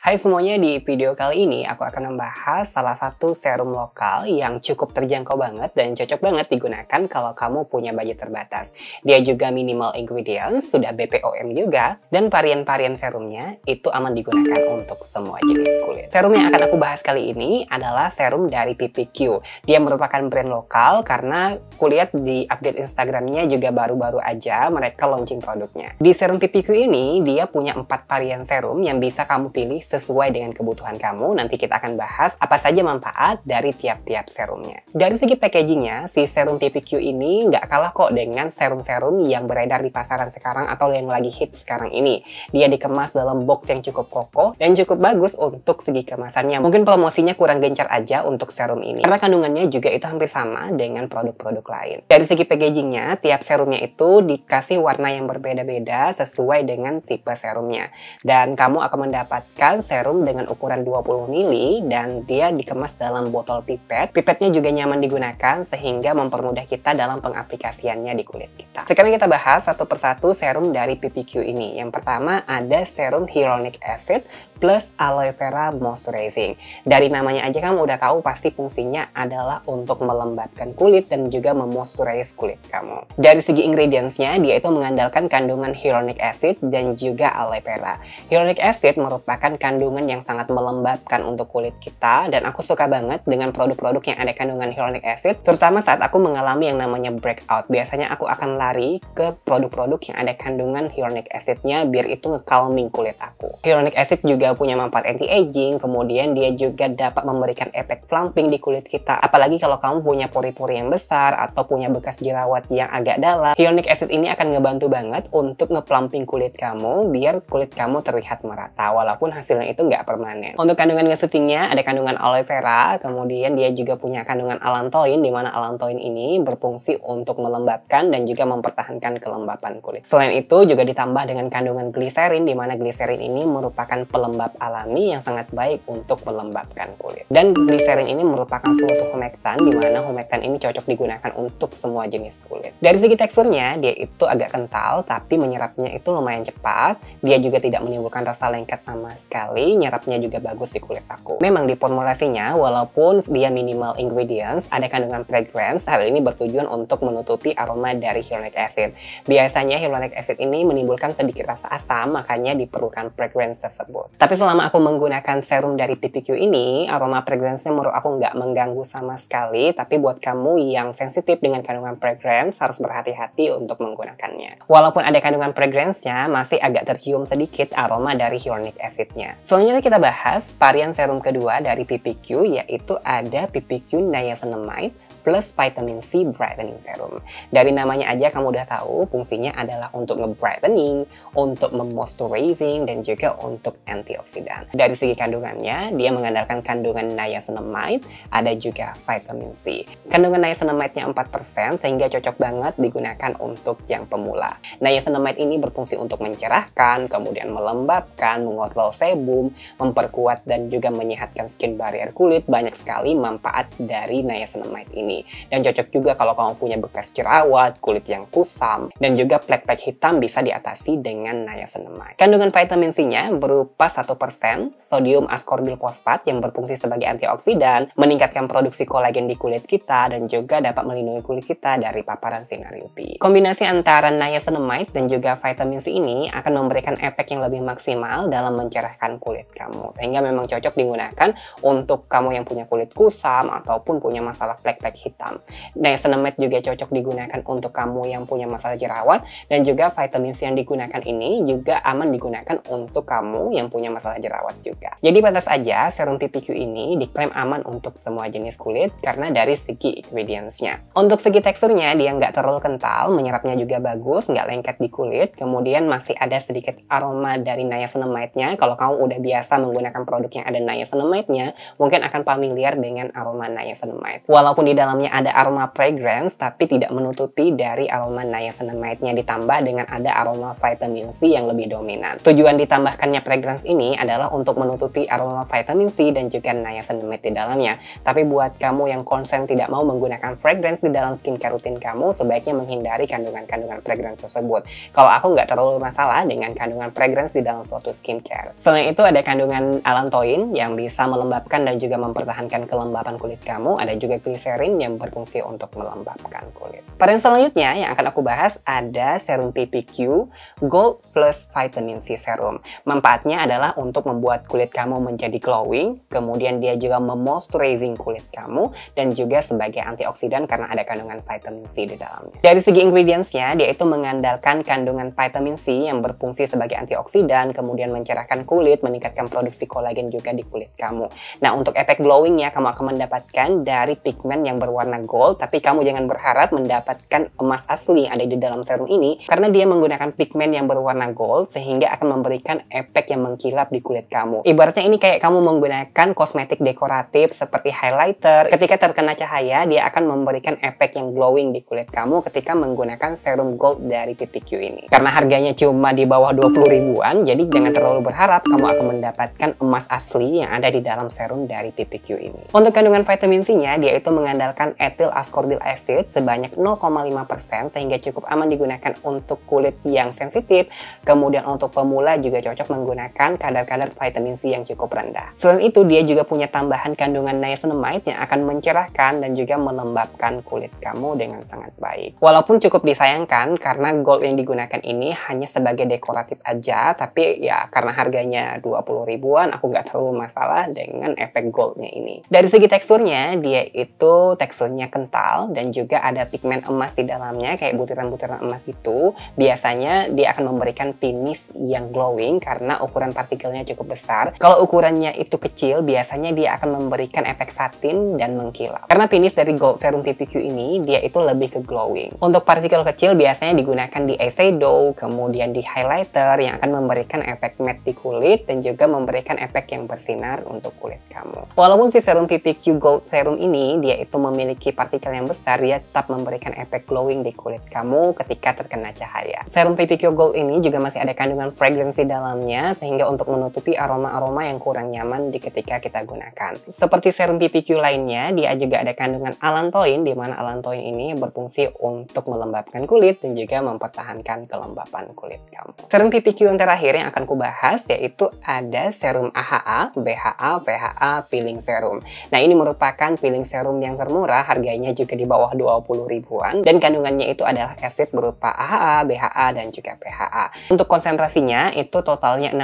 Hai semuanya, di video kali ini aku akan membahas salah satu serum lokal yang cukup terjangkau banget dan cocok banget digunakan kalau kamu punya budget terbatas. Dia juga minimal ingredients, sudah BPOM juga, dan varian-varian serumnya itu aman digunakan untuk semua jenis kulit. Serum yang akan aku bahas kali ini adalah serum dari PPQ. Dia merupakan brand lokal karena kulihat di update Instagramnya juga baru-baru aja mereka launching produknya. Di serum PPQ ini, dia punya empat varian serum yang bisa kamu pilih sesuai dengan kebutuhan kamu. Nanti kita akan bahas apa saja manfaat dari tiap-tiap serumnya. Dari segi packagingnya, si serum TPQ ini nggak kalah kok dengan serum-serum yang beredar di pasaran sekarang atau yang lagi hits sekarang ini. Dia dikemas dalam box yang cukup kokoh dan cukup bagus untuk segi kemasannya. Mungkin promosinya kurang gencar aja untuk serum ini. Karena kandungannya juga itu hampir sama dengan produk-produk lain. Dari segi packagingnya, tiap serumnya itu dikasih warna yang berbeda-beda sesuai dengan tipe serumnya. Dan kamu akan mendapatkan serum dengan ukuran 20 ml dan dia dikemas dalam botol pipet. Pipetnya juga nyaman digunakan sehingga mempermudah kita dalam pengaplikasiannya di kulit kita. Sekarang kita bahas satu persatu serum dari PPQ ini. Yang pertama ada serum hyaluronic acid plus aloe vera moisturizing. Dari namanya aja kamu udah tahu pasti fungsinya adalah untuk melembabkan kulit dan juga memoisturize kulit kamu. Dari segi ingredientsnya, dia itu mengandalkan kandungan hyaluronic acid dan juga aloe vera. Hyaluronic acid merupakan kandungan yang sangat melembabkan untuk kulit kita dan aku suka banget dengan produk-produk yang ada kandungan hyaluronic acid, terutama saat aku mengalami yang namanya breakout. Biasanya aku akan lari ke produk-produk yang ada kandungan hyaluronic acidnya biar itu nge kulit aku. Hyaluronic acid juga punya manfaat anti-aging, kemudian dia juga dapat memberikan efek plumping di kulit kita. Apalagi kalau kamu punya pori-pori yang besar atau punya bekas jerawat yang agak dalam, hyaluronic acid ini akan ngebantu banget untuk ngeplumping kulit kamu biar kulit kamu terlihat merata walaupun hasilnya itu nggak permanen. Untuk kandungan ngesutingnya ada kandungan aloe vera, kemudian dia juga punya kandungan alantoin di mana alantoin ini berfungsi untuk melembabkan dan juga mempertahankan kelembapan kulit. Selain itu juga ditambah dengan kandungan gliserin di mana gliserin ini merupakan pelembab pelembab alami yang sangat baik untuk melembabkan kulit. Dan gliserin ini merupakan suatu humektan di mana humektan ini cocok digunakan untuk semua jenis kulit. Dari segi teksturnya, dia itu agak kental tapi menyerapnya itu lumayan cepat. Dia juga tidak menimbulkan rasa lengket sama sekali, nyerapnya juga bagus di kulit aku. Memang di formulasinya, walaupun dia minimal ingredients, ada kandungan fragrance, hal ini bertujuan untuk menutupi aroma dari hyaluronic acid. Biasanya hyaluronic acid ini menimbulkan sedikit rasa asam, makanya diperlukan fragrance tersebut. Tapi selama aku menggunakan serum dari PPQ ini, aroma fragrance-nya menurut aku nggak mengganggu sama sekali. Tapi buat kamu yang sensitif dengan kandungan fragrance, harus berhati-hati untuk menggunakannya. Walaupun ada kandungan fragrance-nya, masih agak tercium sedikit aroma dari hyaluronic acid-nya. Selanjutnya kita bahas varian serum kedua dari PPQ, yaitu ada PPQ niacinamide plus vitamin C brightening serum. Dari namanya aja kamu udah tahu fungsinya adalah untuk nge-brightening, untuk memoisturizing, dan juga untuk antioksidan. Dari segi kandungannya, dia mengandalkan kandungan niacinamide, ada juga vitamin C. Kandungan niacinamide-nya 4% sehingga cocok banget digunakan untuk yang pemula. Niacinamide ini berfungsi untuk mencerahkan, kemudian melembabkan, mengontrol sebum, memperkuat dan juga menyehatkan skin barrier kulit. Banyak sekali manfaat dari niacinamide ini ini. Dan cocok juga kalau kamu punya bekas jerawat, kulit yang kusam, dan juga plek-plek hitam bisa diatasi dengan niacinamide. Kandungan vitamin C-nya berupa 1% sodium ascorbyl fosfat yang berfungsi sebagai antioksidan, meningkatkan produksi kolagen di kulit kita, dan juga dapat melindungi kulit kita dari paparan sinar UV. Kombinasi antara niacinamide dan juga vitamin C ini akan memberikan efek yang lebih maksimal dalam mencerahkan kulit kamu, sehingga memang cocok digunakan untuk kamu yang punya kulit kusam ataupun punya masalah plek-plek hitam. Niacinamide juga cocok digunakan untuk kamu yang punya masalah jerawat dan juga vitamin C yang digunakan ini juga aman digunakan untuk kamu yang punya masalah jerawat juga. Jadi pantas aja serum TPQ ini diklaim aman untuk semua jenis kulit karena dari segi ingredientsnya. Untuk segi teksturnya dia nggak terlalu kental, menyerapnya juga bagus, nggak lengket di kulit, kemudian masih ada sedikit aroma dari niacinamide-nya. Kalau kamu udah biasa menggunakan produk yang ada niacinamide-nya, mungkin akan familiar dengan aroma niacinamide. Walaupun di dalam dalamnya ada aroma fragrance tapi tidak menutupi dari aroma niacinamide-nya ditambah dengan ada aroma vitamin C yang lebih dominan. Tujuan ditambahkannya fragrance ini adalah untuk menutupi aroma vitamin C dan juga niacinamide di dalamnya. Tapi buat kamu yang konsen tidak mau menggunakan fragrance di dalam skincare rutin kamu, sebaiknya menghindari kandungan-kandungan fragrance tersebut. Kalau aku nggak terlalu masalah dengan kandungan fragrance di dalam suatu skincare. Selain itu ada kandungan allantoin yang bisa melembabkan dan juga mempertahankan kelembapan kulit kamu. Ada juga glycerin yang berfungsi untuk melembabkan kulit. Pada yang selanjutnya yang akan aku bahas ada serum PPQ Gold Plus Vitamin C Serum. Manfaatnya adalah untuk membuat kulit kamu menjadi glowing, kemudian dia juga memoisturizing kulit kamu dan juga sebagai antioksidan karena ada kandungan vitamin C di dalamnya. Dari segi ingredientsnya, dia itu mengandalkan kandungan vitamin C yang berfungsi sebagai antioksidan, kemudian mencerahkan kulit, meningkatkan produksi kolagen juga di kulit kamu. Nah, untuk efek glowing glowingnya, kamu akan mendapatkan dari pigmen yang ber berwarna gold, tapi kamu jangan berharap mendapatkan emas asli yang ada di dalam serum ini karena dia menggunakan pigmen yang berwarna gold sehingga akan memberikan efek yang mengkilap di kulit kamu. Ibaratnya ini kayak kamu menggunakan kosmetik dekoratif seperti highlighter. Ketika terkena cahaya, dia akan memberikan efek yang glowing di kulit kamu ketika menggunakan serum gold dari TPQ ini. Karena harganya cuma di bawah 20 ribuan, jadi jangan terlalu berharap kamu akan mendapatkan emas asli yang ada di dalam serum dari TPQ ini. Untuk kandungan vitamin C-nya, dia itu mengandalkan menggunakan etil ascorbyl acid sebanyak 0,5% sehingga cukup aman digunakan untuk kulit yang sensitif. Kemudian untuk pemula juga cocok menggunakan kadar-kadar vitamin C yang cukup rendah. Selain itu, dia juga punya tambahan kandungan niacinamide yang akan mencerahkan dan juga melembabkan kulit kamu dengan sangat baik. Walaupun cukup disayangkan karena gold yang digunakan ini hanya sebagai dekoratif aja, tapi ya karena harganya 20 ribuan, aku nggak terlalu masalah dengan efek goldnya ini. Dari segi teksturnya, dia itu teksturnya teksturnya kental dan juga ada pigmen emas di dalamnya kayak butiran-butiran emas itu, biasanya dia akan memberikan finish yang glowing karena ukuran partikelnya cukup besar. Kalau ukurannya itu kecil, biasanya dia akan memberikan efek satin dan mengkilap. Karena finish dari Gold Serum PPQ ini, dia itu lebih ke glowing. Untuk partikel kecil biasanya digunakan di eyeshadow, kemudian di highlighter yang akan memberikan efek matte di kulit dan juga memberikan efek yang bersinar untuk kulit kamu. Walaupun si serum PPQ Gold Serum ini, dia itu memiliki memiliki partikel yang besar, dia tetap memberikan efek glowing di kulit kamu ketika terkena cahaya. Serum PPQ Gold ini juga masih ada kandungan fragrance dalamnya, sehingga untuk menutupi aroma-aroma yang kurang nyaman di ketika kita gunakan. Seperti serum PPQ lainnya, dia juga ada kandungan alantoin, di mana alantoin ini berfungsi untuk melembabkan kulit dan juga mempertahankan kelembapan kulit kamu. Serum PPQ yang terakhir yang akan kubahas yaitu ada serum AHA, BHA, PHA, peeling serum. Nah ini merupakan peeling serum yang termurah murah, harganya juga di bawah 20 ribuan dan kandungannya itu adalah asid berupa AHA, BHA dan juga PHA. Untuk konsentrasinya itu totalnya 6%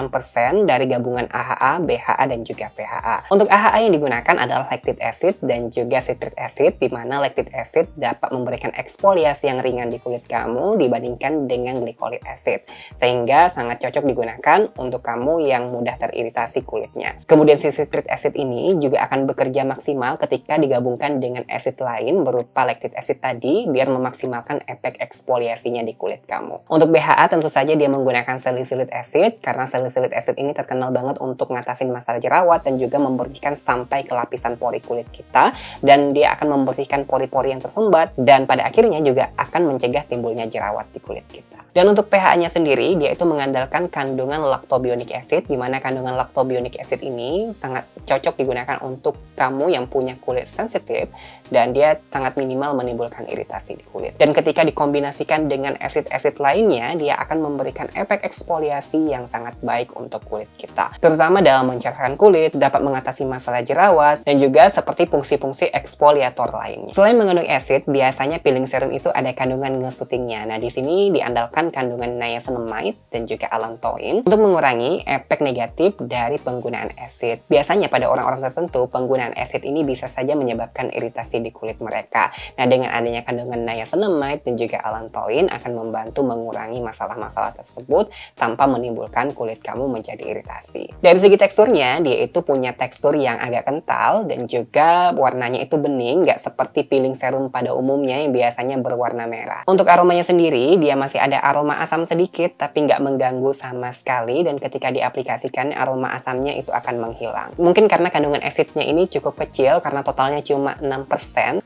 dari gabungan AHA, BHA dan juga PHA. Untuk AHA yang digunakan adalah lactic acid dan juga citric acid di mana lactic acid dapat memberikan eksfoliasi yang ringan di kulit kamu dibandingkan dengan glycolic acid sehingga sangat cocok digunakan untuk kamu yang mudah teriritasi kulitnya. Kemudian si citric acid ini juga akan bekerja maksimal ketika digabungkan dengan acid lain berupa lactic acid tadi biar memaksimalkan efek eksfoliasinya di kulit kamu. Untuk BHA tentu saja dia menggunakan salicylic acid karena salicylic acid ini terkenal banget untuk ngatasin masalah jerawat dan juga membersihkan sampai ke lapisan pori kulit kita dan dia akan membersihkan pori-pori yang tersumbat dan pada akhirnya juga akan mencegah timbulnya jerawat di kulit kita. Dan untuk pH-nya sendiri, dia itu mengandalkan kandungan lactobionic acid, di mana kandungan lactobionic acid ini sangat cocok digunakan untuk kamu yang punya kulit sensitif dan dia sangat minimal menimbulkan iritasi di kulit. Dan ketika dikombinasikan dengan asid-asid lainnya, dia akan memberikan efek eksfoliasi yang sangat baik untuk kulit kita. Terutama dalam mencerahkan kulit, dapat mengatasi masalah jerawat, dan juga seperti fungsi-fungsi eksfoliator lainnya. Selain mengandung asid, biasanya peeling serum itu ada kandungan ngesutingnya. Nah, di sini diandalkan kandungan niacinamide dan juga allantoin untuk mengurangi efek negatif dari penggunaan asid. Biasanya pada orang-orang tertentu, penggunaan asid ini bisa saja menyebabkan iritasi infeksi di kulit mereka. Nah, dengan adanya kandungan niacinamide dan juga allantoin akan membantu mengurangi masalah-masalah tersebut tanpa menimbulkan kulit kamu menjadi iritasi. Dari segi teksturnya, dia itu punya tekstur yang agak kental dan juga warnanya itu bening, nggak seperti peeling serum pada umumnya yang biasanya berwarna merah. Untuk aromanya sendiri, dia masih ada aroma asam sedikit tapi nggak mengganggu sama sekali dan ketika diaplikasikan aroma asamnya itu akan menghilang. Mungkin karena kandungan esitnya ini cukup kecil karena totalnya cuma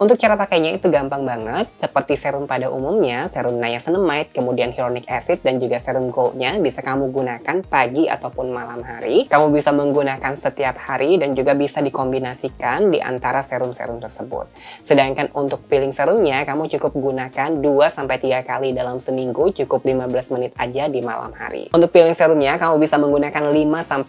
untuk cara pakainya itu gampang banget. Seperti serum pada umumnya, serum niacinamide, kemudian hyaluronic acid, dan juga serum goldnya bisa kamu gunakan pagi ataupun malam hari. Kamu bisa menggunakan setiap hari dan juga bisa dikombinasikan di antara serum-serum tersebut. Sedangkan untuk peeling serumnya, kamu cukup gunakan 2-3 kali dalam seminggu, cukup 15 menit aja di malam hari. Untuk peeling serumnya, kamu bisa menggunakan 5-10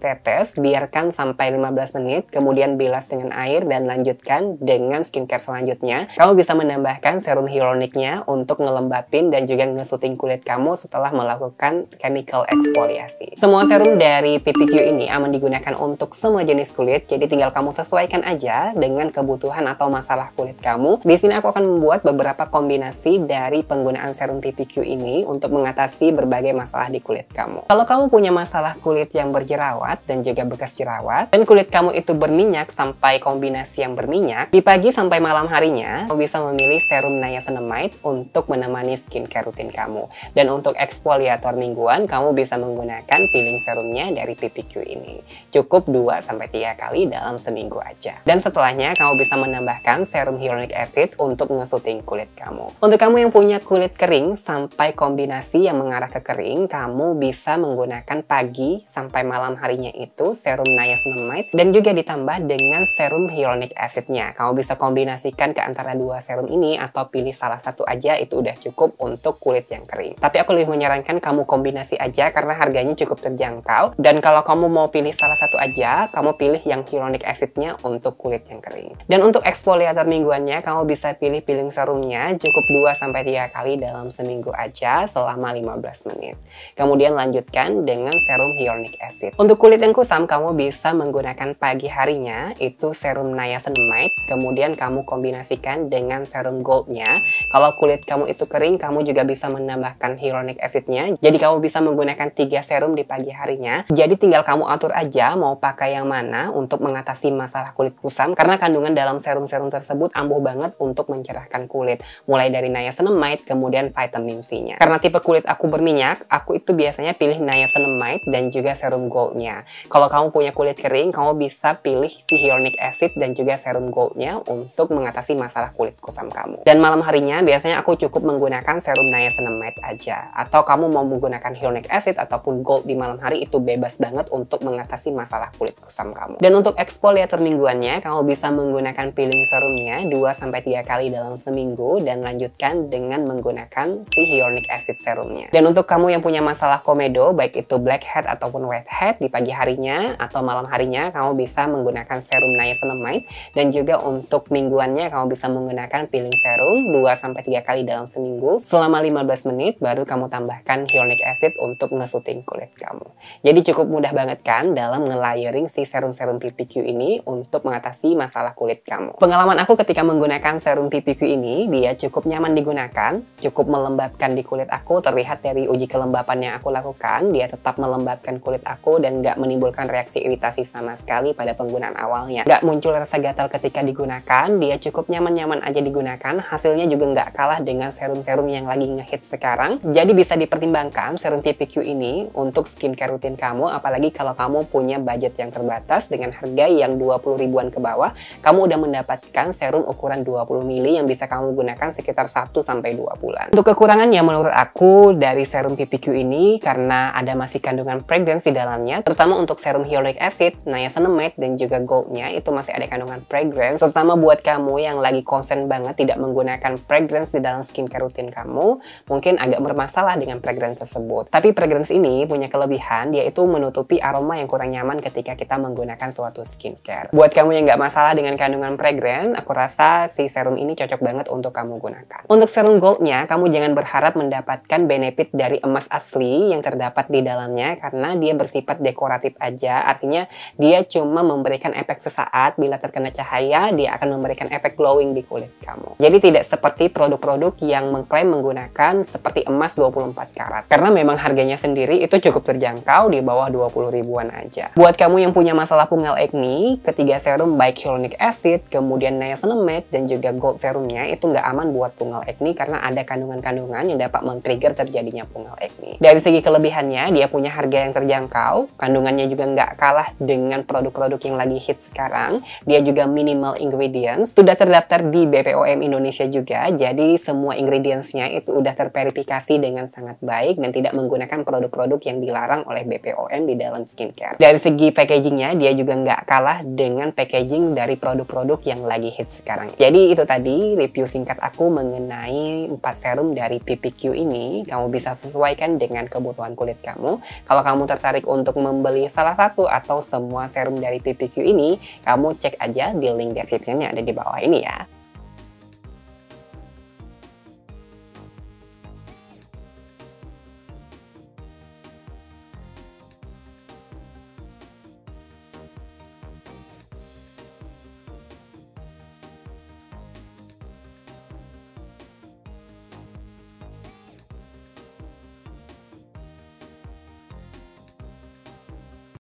tetes, biarkan sampai 15 menit, kemudian bilas dengan air dan lanjutkan dengan dengan skincare selanjutnya, kamu bisa menambahkan serum hyaluroniknya untuk ngelembapin dan juga ngesuting kulit kamu setelah melakukan chemical eksfoliasi Semua serum dari PPQ ini aman digunakan untuk semua jenis kulit, jadi tinggal kamu sesuaikan aja dengan kebutuhan atau masalah kulit kamu. Di sini aku akan membuat beberapa kombinasi dari penggunaan serum PPQ ini untuk mengatasi berbagai masalah di kulit kamu. Kalau kamu punya masalah kulit yang berjerawat dan juga bekas jerawat, dan kulit kamu itu berminyak sampai kombinasi yang berminyak, pipa pagi sampai malam harinya, kamu bisa memilih serum niacinamide untuk menemani skincare rutin kamu. Dan untuk eksfoliator mingguan, kamu bisa menggunakan peeling serumnya dari PPQ ini. Cukup 2-3 kali dalam seminggu aja. Dan setelahnya, kamu bisa menambahkan serum hyaluronic acid untuk ngesuting kulit kamu. Untuk kamu yang punya kulit kering sampai kombinasi yang mengarah ke kering, kamu bisa menggunakan pagi sampai malam harinya itu serum niacinamide dan juga ditambah dengan serum hyaluronic acidnya. Kamu bisa bisa kombinasikan ke antara dua serum ini atau pilih salah satu aja itu udah cukup untuk kulit yang kering. Tapi aku lebih menyarankan kamu kombinasi aja karena harganya cukup terjangkau dan kalau kamu mau pilih salah satu aja, kamu pilih yang hyaluronic acidnya untuk kulit yang kering. Dan untuk eksfoliator mingguannya, kamu bisa pilih peeling serumnya cukup 2 tiga kali dalam seminggu aja selama 15 menit. Kemudian lanjutkan dengan serum hyaluronic acid. Untuk kulit yang kusam, kamu bisa menggunakan pagi harinya, itu serum niacinamide, kemudian kemudian kamu kombinasikan dengan serum goldnya. Kalau kulit kamu itu kering, kamu juga bisa menambahkan hyaluronic acidnya. Jadi kamu bisa menggunakan tiga serum di pagi harinya. Jadi tinggal kamu atur aja mau pakai yang mana untuk mengatasi masalah kulit kusam karena kandungan dalam serum-serum tersebut ampuh banget untuk mencerahkan kulit. Mulai dari niacinamide, kemudian vitamin C-nya. Karena tipe kulit aku berminyak, aku itu biasanya pilih niacinamide dan juga serum goldnya. Kalau kamu punya kulit kering, kamu bisa pilih si hyaluronic acid dan juga serum goldnya untuk mengatasi masalah kulit kusam kamu. Dan malam harinya biasanya aku cukup menggunakan serum niacinamide aja. Atau kamu mau menggunakan hyaluronic acid ataupun gold di malam hari itu bebas banget untuk mengatasi masalah kulit kusam kamu. Dan untuk exfoliator mingguannya, kamu bisa menggunakan peeling serumnya 2-3 kali dalam seminggu dan lanjutkan dengan menggunakan si hyaluronic acid serumnya. Dan untuk kamu yang punya masalah komedo, baik itu blackhead ataupun whitehead di pagi harinya atau malam harinya, kamu bisa menggunakan serum niacinamide dan juga untuk untuk mingguannya kamu bisa menggunakan peeling serum 2-3 kali dalam seminggu selama 15 menit baru kamu tambahkan hyaluronic acid untuk ngesuting kulit kamu. Jadi cukup mudah banget kan dalam ngelayering si serum-serum PPQ ini untuk mengatasi masalah kulit kamu. Pengalaman aku ketika menggunakan serum PPQ ini dia cukup nyaman digunakan, cukup melembabkan di kulit aku terlihat dari uji kelembapan yang aku lakukan dia tetap melembabkan kulit aku dan gak menimbulkan reaksi iritasi sama sekali pada penggunaan awalnya. gak muncul rasa gatal ketika digunakan digunakan, dia cukup nyaman-nyaman aja digunakan, hasilnya juga nggak kalah dengan serum-serum yang lagi ngehits sekarang. Jadi bisa dipertimbangkan serum PPQ ini untuk skincare rutin kamu, apalagi kalau kamu punya budget yang terbatas dengan harga yang 20 ribuan ke bawah, kamu udah mendapatkan serum ukuran 20 mili yang bisa kamu gunakan sekitar 1-2 bulan. Untuk kekurangannya menurut aku dari serum PPQ ini, karena ada masih kandungan fragrance di dalamnya, terutama untuk serum hyaluronic acid, niacinamide, dan juga goldnya, itu masih ada kandungan fragrance, terutama Terutama buat kamu yang lagi konsen banget tidak menggunakan fragrance di dalam skincare rutin kamu, mungkin agak bermasalah dengan fragrance tersebut. Tapi fragrance ini punya kelebihan, yaitu menutupi aroma yang kurang nyaman ketika kita menggunakan suatu skincare. Buat kamu yang nggak masalah dengan kandungan fragrance, aku rasa si serum ini cocok banget untuk kamu gunakan. Untuk serum goldnya, kamu jangan berharap mendapatkan benefit dari emas asli yang terdapat di dalamnya karena dia bersifat dekoratif aja, artinya dia cuma memberikan efek sesaat bila terkena cahaya, dia akan memberikan efek glowing di kulit kamu. Jadi tidak seperti produk-produk yang mengklaim menggunakan seperti emas 24 karat. Karena memang harganya sendiri itu cukup terjangkau di bawah 20 ribuan aja. Buat kamu yang punya masalah pungal acne, ketiga serum baik hyaluronic acid, kemudian niacinamide, dan juga gold serumnya itu nggak aman buat pungal acne karena ada kandungan-kandungan yang dapat men-trigger terjadinya pungal acne. Dari segi kelebihannya, dia punya harga yang terjangkau, kandungannya juga nggak kalah dengan produk-produk yang lagi hit sekarang, dia juga minimal ingredient ingredients sudah terdaftar di BPOM Indonesia juga. Jadi semua ingredientsnya itu sudah terverifikasi dengan sangat baik dan tidak menggunakan produk-produk yang dilarang oleh BPOM di dalam skincare. Dari segi packagingnya dia juga nggak kalah dengan packaging dari produk-produk yang lagi hits sekarang. Jadi itu tadi review singkat aku mengenai empat serum dari PPQ ini. Kamu bisa sesuaikan dengan kebutuhan kulit kamu. Kalau kamu tertarik untuk membeli salah satu atau semua serum dari PPQ ini, kamu cek aja di link deskripsi yang ada di bawah ini ya.